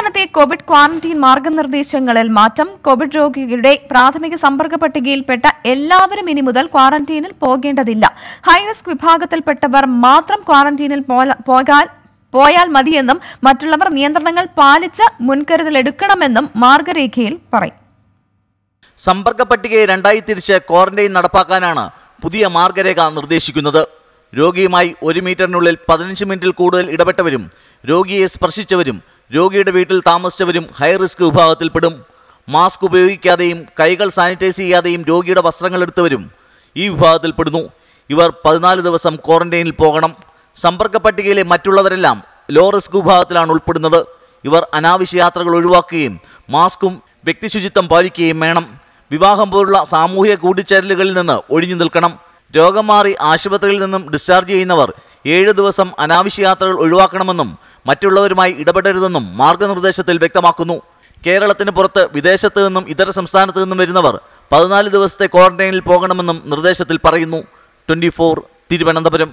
സംസ്ഥാനത്തെ Covid quarantine മാർഗനിർദ്ദേശങ്ങളിൽ മാറ്റം Covid രോഗികളുടെ പ്രാഥമിക സമ്പർക്ക പട്ടികയിൽപ്പെട്ട എല്ലാവരും ഇനി മുതൽ ക്വാറന്റീനിൽ പോകേണ്ടതില്ല ഹൈറിസ്ക് വിഭാഗത്തിൽപ്പെട്ടവർ മാത്രം ക്വാറന്റീനിൽ പോകാൻ പോയാൽ മതിയെന്നും മറ്റുള്ളവർ നിയന്ത്രണങ്ങൾ പാലിച്ച് മുൻകരുതലെടുക്കണമെന്നും മാർഗരേഖയിൽ പറയും സമ്പർക്ക പട്ടികയെ രണ്ടായി തിരിച്ച് ക്വാറന്റൈൻ നടപ്പാക്കാനാണ് പുതിയ മാർഗരേഖ നിർദ്ദേശിക്കുന്നത് രോഗിയുമായി ഒരു മീറ്ററിനുള്ളിൽ പതിനഞ്ച് മിനിറ്റിൽ കൂടുതൽ ഇടപെട്ടവരും രോഗിയെ സ്പർശിച്ചവരും രോഗിയുടെ വീട്ടിൽ താമസിച്ചവരും ഹൈ റിസ്ക് വിഭാഗത്തിൽപ്പെടും മാസ്ക് ഉപയോഗിക്കാതെയും കൈകൾ സാനിറ്റൈസ് ചെയ്യാതെയും രോഗിയുടെ വസ്ത്രങ്ങൾ എടുത്തവരും ഈ വിഭാഗത്തിൽപ്പെടുന്നു ഇവർ പതിനാല് ദിവസം ക്വാറന്റൈനിൽ പോകണം സമ്പർക്ക പട്ടികയിലെ മറ്റുള്ളവരെല്ലാം ലോ റിസ്ക് വിഭാഗത്തിലാണ് ഉൾപ്പെടുന്നത് ഇവർ അനാവശ്യ യാത്രകൾ ഒഴിവാക്കുകയും മാസ്കും വ്യക്തിശുചിത്വം പാലിക്കുകയും വേണം വിവാഹം പോലുള്ള സാമൂഹിക കൂടിച്ചേരലുകളിൽ നിന്ന് ഒഴിഞ്ഞു നിൽക്കണം രോഗം മാറി ആശുപത്രിയിൽ നിന്നും ഡിസ്ചാർജ് ചെയ്യുന്നവർ ഏഴ് ദിവസം അനാവശ്യ യാത്രകൾ ഒഴിവാക്കണമെന്നും മറ്റുള്ളവരുമായി ഇടപെടരുതെന്നും മാർഗനിർദ്ദേശത്തിൽ വ്യക്തമാക്കുന്നു കേരളത്തിന് പുറത്ത് വിദേശത്ത് നിന്നും ഇതര സംസ്ഥാനത്ത് നിന്നും വരുന്നവർ പതിനാല് ദിവസത്തെ ക്വാറന്റൈനിൽ പോകണമെന്നും നിർദ്ദേശത്തിൽ പറയുന്നു ട്വന്റി തിരുവനന്തപുരം